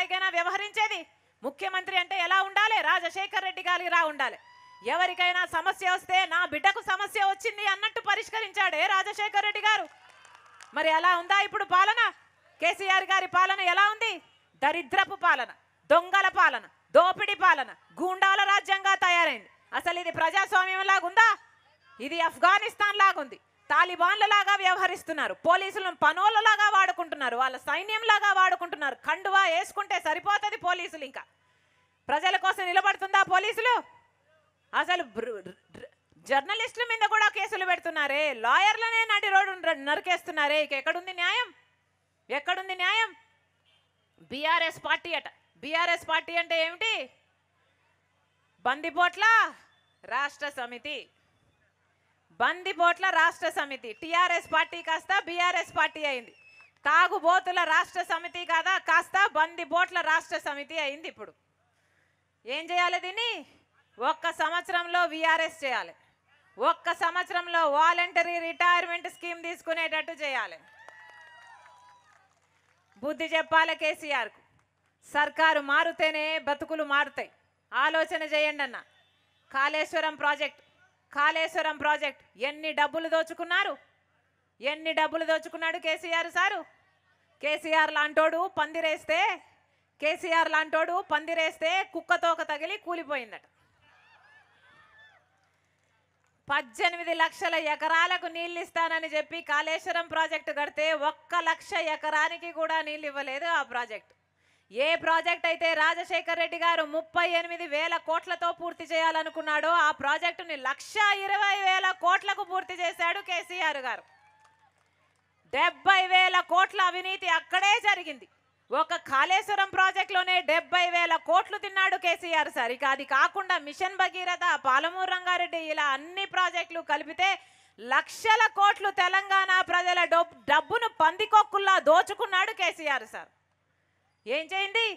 ఎలాగైనా వ్యవహరించేది ముఖ్యమంత్రి అంటే ఎలా ఉండాలి రాజశేఖర్ రెడ్డి రా ఉండాలి ఎవరికైనా సమస్య వస్తే నా బిడ్డకు సమస్య వచ్చింది అన్నట్టు పరిష్కరించాడే రాజశేఖర్ రెడ్డి గారు మరి అలా ఉందా ఇప్పుడు పాలన కేసీఆర్ గారి పాలన ఎలా ఉంది దరిద్రపు పాలన దొంగల పాలన దోపిడి పాలన గూండాల రాజ్యంగా తయారైంది అసలు ఇది ప్రజాస్వామ్యం లాగుందా ఇది ఆఫ్ఘనిస్తాన్ లాగుంది తాలిబాన్ల లాగా వ్యవహరిస్తున్నారు పోలీసులను పనులలాగా వాడుకుంటున్నారు వాళ్ళ సైన్యంలాగా వాడుకుంటున్నారు కండువా వేసుకుంటే సరిపోతుంది పోలీసులు ఇంకా ప్రజల కోసం నిలబడుతుందా పోలీసులు అసలు జర్నలిస్టుల మీద కూడా కేసులు పెడుతున్నారే లాయర్లనే నటి రోడ్డు నరికేస్తున్నారే ఇక ఎక్కడుంది న్యాయం ఎక్కడుంది న్యాయం బీఆర్ఎస్ పార్టీ అట బీఆర్ఎస్ పార్టీ అంటే ఏమిటి బందిపోట్ల రాష్ట్ర సమితి బందిపోట్ల రాష్ట్ర సమితి టిఆర్ఎస్ పార్టీ కాస్త బీఆర్ఎస్ పార్టీ అయింది తాగుబోతుల రాష్ట్ర సమితి కాదా కాస్త బందిబోట్ల రాష్ట్ర సమితి అయింది ఇప్పుడు ఏం చేయాలి దీన్ని ఒక్క సంవత్సరంలో విఆర్ఎస్ చేయాలి ఒక్క సంవత్సరంలో వాలంటరీ రిటైర్మెంట్ స్కీమ్ తీసుకునేటట్టు చేయాలి బుద్ధి చెప్పాలి కేసీఆర్కు సర్కారు మారుతేనే బతుకులు మారుతాయి ఆలోచన చేయండి అన్న కాళేశ్వరం ప్రాజెక్ట్ కాళేశ్వరం ప్రాజెక్ట్ ఎన్ని డబ్బులు దోచుకున్నారు ఎన్ని డబ్బులు దోచుకున్నాడు కేసీఆర్ సారు కేసీఆర్ లాంటోడు పందిరేస్తే కేసీఆర్ లాంటోడు పందిరేస్తే కుక్కతోక తగిలి కూలిపోయిందట పద్దెనిమిది లక్షల ఎకరాలకు నీళ్ళు ఇస్తానని చెప్పి కాళేశ్వరం ప్రాజెక్టు కడితే ఒక్క లక్ష ఎకరానికి కూడా నీళ్ళు ఇవ్వలేదు ఆ ప్రాజెక్టు ఏ ప్రాజెక్ట్ అయితే రాజశేఖర్ రెడ్డి గారు ముప్పై ఎనిమిది వేల కోట్లతో పూర్తి చేయాలనుకున్నాడో ఆ ప్రాజెక్టుని లక్ష ఇరవై వేల కోట్లకు పూర్తి చేశాడు కేసీఆర్ గారు డెబ్బై వేల కోట్ల అవినీతి అక్కడే జరిగింది ఒక కాళేశ్వరం ప్రాజెక్టులోనే డెబ్బై వేల కోట్లు తిన్నాడు కేసీఆర్ సార్ ఇక అది కాకుండా మిషన్ భగీరథ పాలమూరు రంగారెడ్డి ఇలా అన్ని ప్రాజెక్టులు కలిపితే లక్షల కోట్లు తెలంగాణ ప్రజల డబ్బును పందికొక్కుల్లా దోచుకున్నాడు కేసీఆర్ సార్ ఏం చేయండి